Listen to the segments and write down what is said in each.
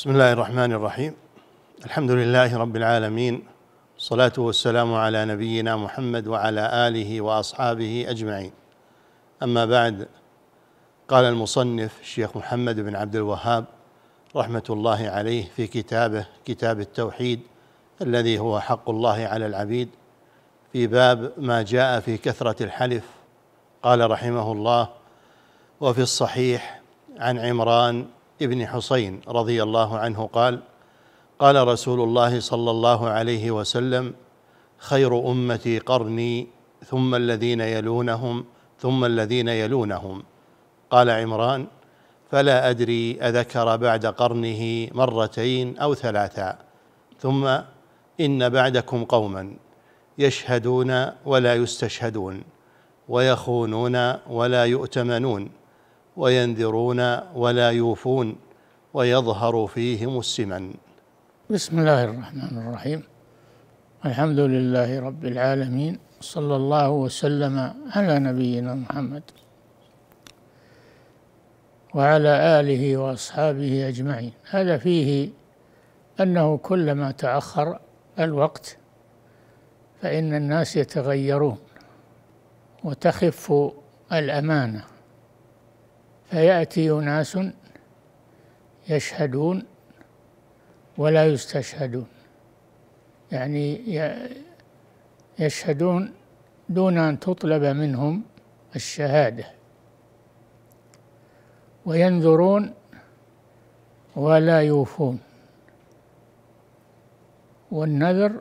بسم الله الرحمن الرحيم الحمد لله رب العالمين الصلاه والسلام على نبينا محمد وعلى اله واصحابه اجمعين اما بعد قال المصنف الشيخ محمد بن عبد الوهاب رحمه الله عليه في كتابه كتاب التوحيد الذي هو حق الله على العبيد في باب ما جاء في كثره الحلف قال رحمه الله وفي الصحيح عن عمران ابن حسين رضي الله عنه قال قال رسول الله صلى الله عليه وسلم خير امتي قرني ثم الذين يلونهم ثم الذين يلونهم قال عمران فلا ادري اذكر بعد قرنه مرتين او ثلاثا ثم ان بعدكم قوما يشهدون ولا يستشهدون ويخونون ولا يؤتمنون وينذرون ولا يوفون ويظهر فيهم السمن بسم الله الرحمن الرحيم الحمد لله رب العالمين صلى الله وسلم على نبينا محمد وعلى آله وأصحابه أجمعين هذا فيه أنه كلما تأخر الوقت فإن الناس يتغيرون وتخف الأمانة فيأتي أناس يشهدون ولا يستشهدون يعني يشهدون دون أن تطلب منهم الشهادة وينذرون ولا يوفون والنذر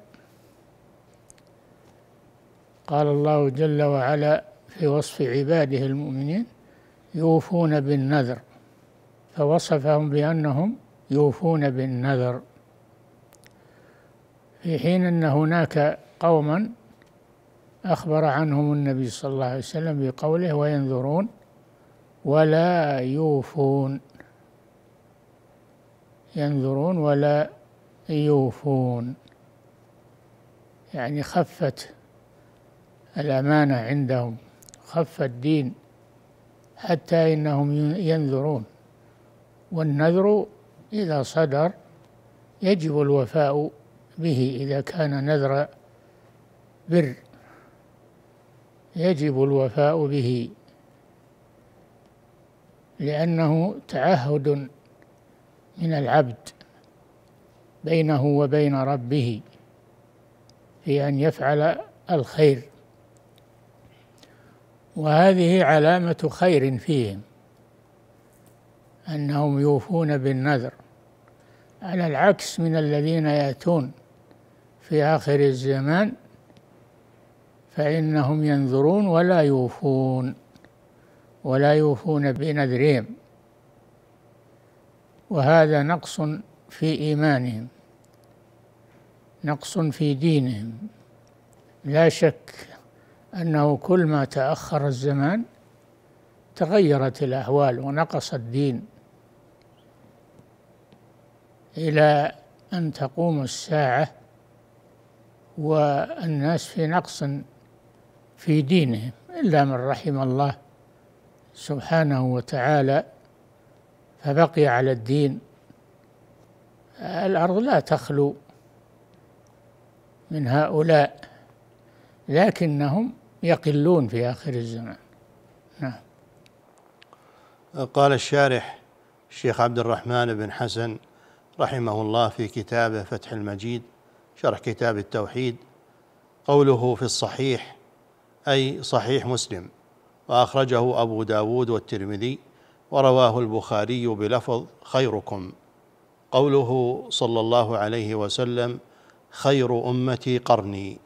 قال الله جل وعلا في وصف عباده المؤمنين يوفون بالنذر فوصفهم بأنهم يوفون بالنذر في حين أن هناك قوما أخبر عنهم النبي صلى الله عليه وسلم بقوله وينذرون ولا يوفون ينذرون ولا يوفون يعني خفت الأمانة عندهم خف الدين حتى إنهم ينذرون والنذر إذا صدر يجب الوفاء به إذا كان نذر بر يجب الوفاء به لأنه تعهد من العبد بينه وبين ربه في أن يفعل الخير وهذه علامة خير فيهم أنهم يوفون بالنذر على العكس من الذين يأتون في آخر الزمان فإنهم ينذرون ولا يوفون ولا يوفون بنذرهم وهذا نقص في إيمانهم نقص في دينهم لا شك أنه كل ما تأخر الزمان تغيرت الأهوال ونقص الدين إلى أن تقوم الساعة والناس في نقص في دينهم إلا من رحم الله سبحانه وتعالى فبقي على الدين الأرض لا تخلو من هؤلاء لكنهم يقلون في آخر الزمان نعم قال الشارح الشيخ عبد الرحمن بن حسن رحمه الله في كتابه فتح المجيد شرح كتاب التوحيد قوله في الصحيح أي صحيح مسلم وأخرجه أبو داود والترمذي ورواه البخاري بلفظ خيركم قوله صلى الله عليه وسلم خير أمتي قرني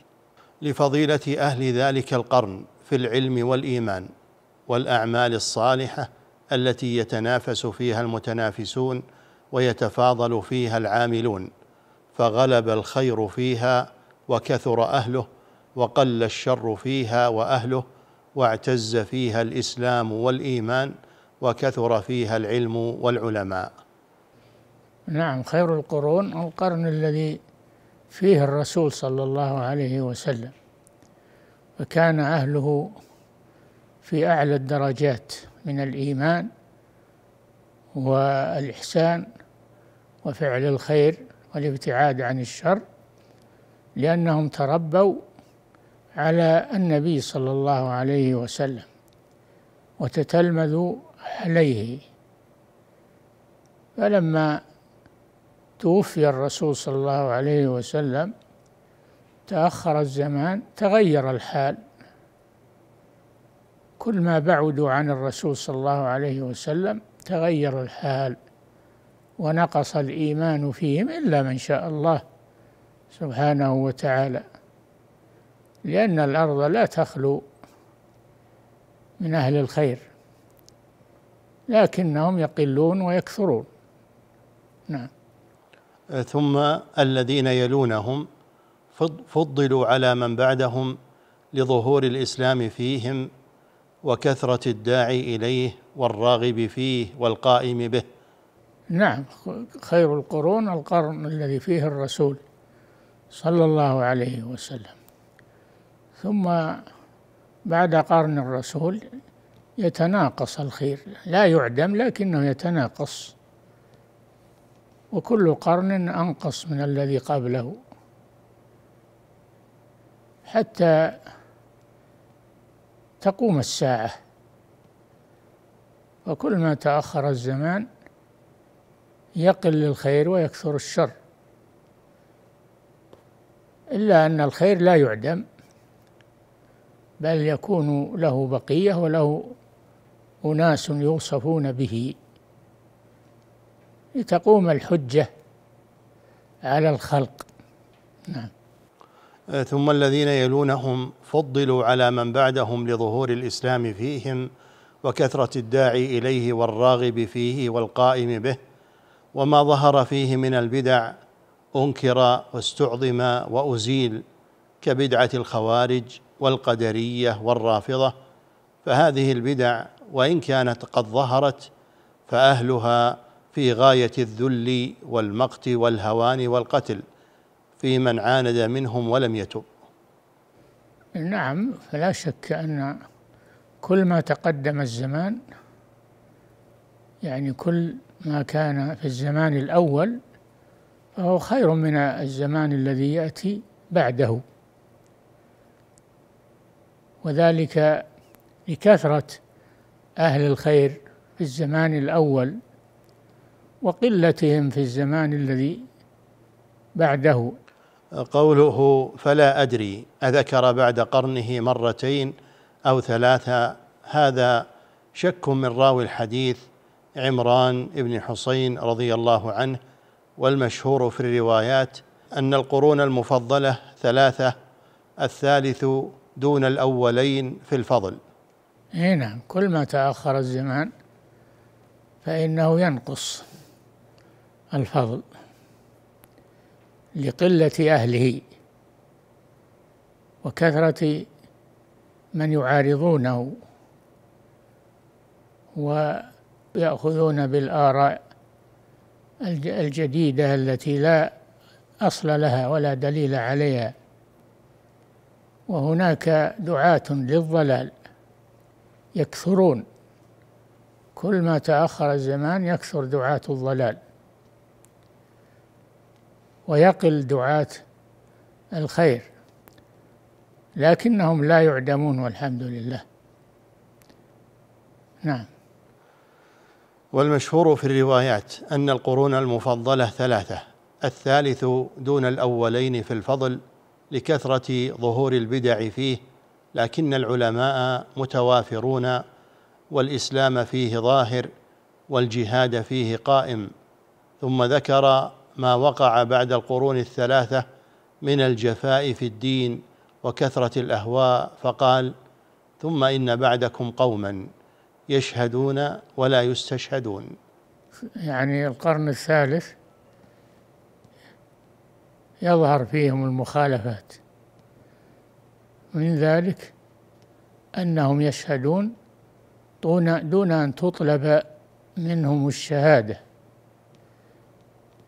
لفضيلة أهل ذلك القرن في العلم والإيمان والأعمال الصالحة التي يتنافس فيها المتنافسون ويتفاضل فيها العاملون فغلب الخير فيها وكثر أهله وقل الشر فيها وأهله واعتز فيها الإسلام والإيمان وكثر فيها العلم والعلماء نعم خير القرون القرن الذي فيه الرسول صلى الله عليه وسلم وكان أهله في أعلى الدرجات من الإيمان والإحسان وفعل الخير والابتعاد عن الشر لأنهم تربوا على النبي صلى الله عليه وسلم وتتلمذوا عليه فلما توفي الرسول صلى الله عليه وسلم تأخر الزمان تغير الحال كل ما بعدوا عن الرسول صلى الله عليه وسلم تغير الحال ونقص الإيمان فيهم إلا من شاء الله سبحانه وتعالى لأن الأرض لا تخلو من أهل الخير لكنهم يقلون ويكثرون نعم ثم الذين يلونهم فضلوا على من بعدهم لظهور الاسلام فيهم وكثره الداعي اليه والراغب فيه والقائم به نعم خير القرون القرن الذي فيه الرسول صلى الله عليه وسلم ثم بعد قرن الرسول يتناقص الخير لا يعدم لكنه يتناقص وكل قرن أنقص من الذي قبله حتى تقوم الساعة وكل ما تأخر الزمان يقل الخير ويكثر الشر إلا أن الخير لا يعدم بل يكون له بقية وله أناس يوصفون به لتقوم الحجة على الخلق نعم آه، ثم الذين يلونهم فضلوا على من بعدهم لظهور الإسلام فيهم وكثرة الداعي إليه والراغب فيه والقائم به وما ظهر فيه من البدع أنكر واستعظم وأزيل كبدعة الخوارج والقدرية والرافضة فهذه البدع وإن كانت قد ظهرت فأهلها في غايه الذل والمقت والهوان والقتل في من عاند منهم ولم يتب نعم فلا شك ان كل ما تقدم الزمان يعني كل ما كان في الزمان الاول فهو خير من الزمان الذي ياتي بعده وذلك لكثره اهل الخير في الزمان الاول وقلتهم في الزمان الذي بعده قوله فلا أدري أذكر بعد قرنه مرتين أو ثلاثة هذا شك من راوي الحديث عمران بن حسين رضي الله عنه والمشهور في الروايات أن القرون المفضلة ثلاثة الثالث دون الأولين في الفضل إيه نعم كل ما تأخر الزمان فإنه ينقص الفضل لقلة أهله وكثرة من يعارضونه ويأخذون بالآراء الجديدة التي لا أصل لها ولا دليل عليها وهناك دعاة للضلال يكثرون كل ما تأخر الزمان يكثر دعاة الضلال ويقل دعاة الخير لكنهم لا يعدمون والحمد لله نعم والمشهور في الروايات أن القرون المفضلة ثلاثة الثالث دون الأولين في الفضل لكثرة ظهور البدع فيه لكن العلماء متوافرون والإسلام فيه ظاهر والجهاد فيه قائم ثم ذكر ما وقع بعد القرون الثلاثه من الجفاء في الدين وكثره الاهواء فقال ثم ان بعدكم قوما يشهدون ولا يستشهدون يعني القرن الثالث يظهر فيهم المخالفات من ذلك انهم يشهدون دون ان تطلب منهم الشهاده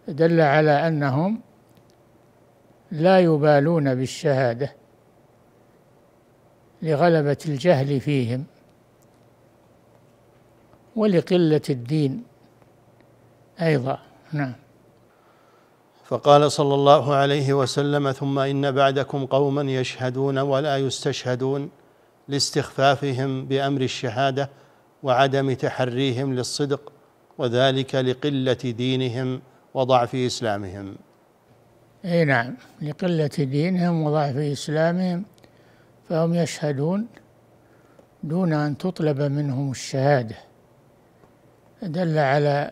دل على أنهم لا يبالون بالشهادة لغلبة الجهل فيهم ولقلة الدين أيضا نعم فقال صلى الله عليه وسلم ثم إن بعدكم قوما يشهدون ولا يستشهدون لاستخفافهم بأمر الشهادة وعدم تحريهم للصدق وذلك لقلة دينهم وضعف إسلامهم أي نعم لقلة دينهم وضعف إسلامهم فهم يشهدون دون أن تطلب منهم الشهادة دل على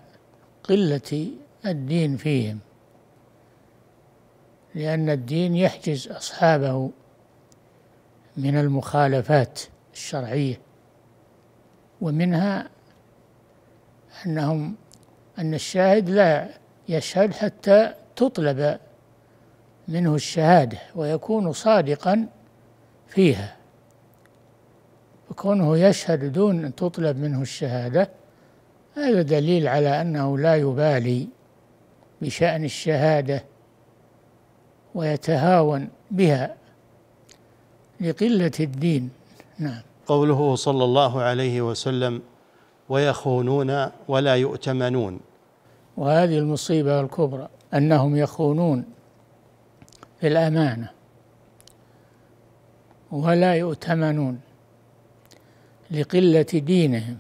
قلة الدين فيهم لأن الدين يحجز أصحابه من المخالفات الشرعية ومنها أنهم أن الشاهد لا يشهد حتى تطلب منه الشهادة ويكون صادقا فيها فكونه يشهد دون أن تطلب منه الشهادة هذا دليل على أنه لا يبالي بشأن الشهادة ويتهاون بها لقلة الدين نعم قوله صلى الله عليه وسلم ويخونون ولا يؤتمنون وهذه المصيبة الكبرى أنهم يخونون في الأمانة ولا يؤتمنون لقلة دينهم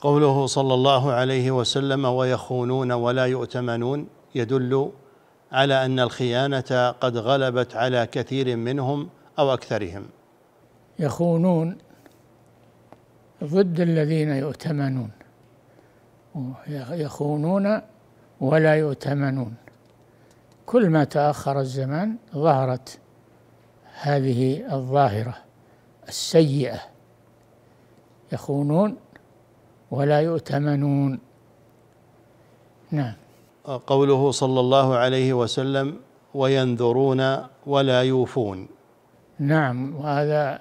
قوله صلى الله عليه وسلم ويخونون ولا يؤتمنون يدل على ان الخيانه قد غلبت على كثير منهم او اكثرهم يخونون ضد الذين يؤتمنون يخونون ولا يؤتمنون كل ما تأخر الزمان ظهرت هذه الظاهرة السيئة يخونون ولا يؤتمنون نعم قوله صلى الله عليه وسلم وينذرون ولا يوفون نعم وهذا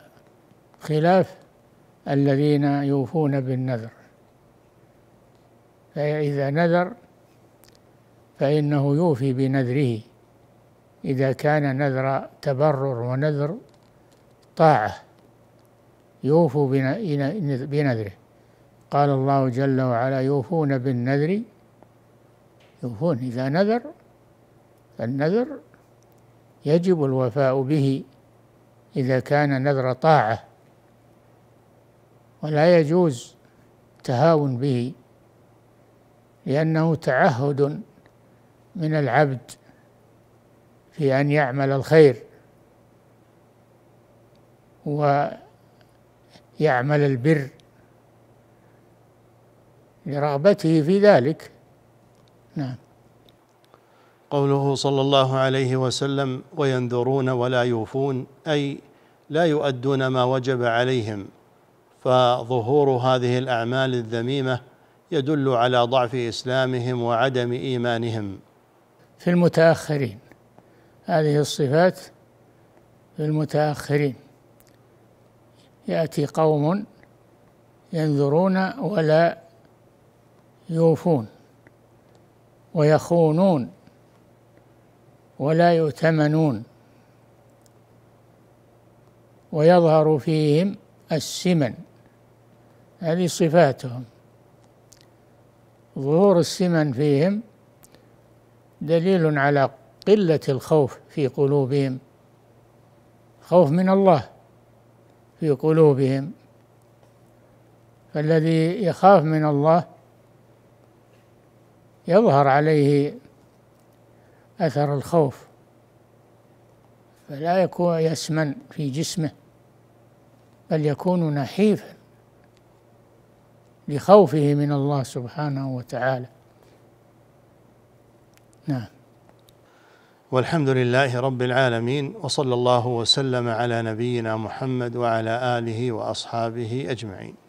خلاف الذين يوفون بالنذر فإذا نذر فإنه يوفي بنذره إذا كان نذر تبرر ونذر طاعة يوفوا بنذره قال الله جل وعلا يوفون بالنذر يوفون إذا نذر النذر يجب الوفاء به إذا كان نذر طاعة ولا يجوز تهاون به لأنه تعهد من العبد في أن يعمل الخير ويعمل البر لرغبته في ذلك نعم قوله صلى الله عليه وسلم وينذرون ولا يوفون اي لا يؤدون ما وجب عليهم فظهور هذه الاعمال الذميمه يدل على ضعف اسلامهم وعدم ايمانهم في المتاخرين هذه الصفات في المتاخرين ياتي قوم ينذرون ولا يوفون ويخونون ولا يؤتمنون ويظهر فيهم السمن هذه صفاتهم ظهور السمن فيهم دليل على قلة الخوف في قلوبهم خوف من الله في قلوبهم فالذي يخاف من الله يظهر عليه أثر الخوف فلا يكون يسمن في جسمه بل يكون نحيفا لخوفه من الله سبحانه وتعالى نعم والحمد لله رب العالمين وصلى الله وسلم على نبينا محمد وعلى اله واصحابه اجمعين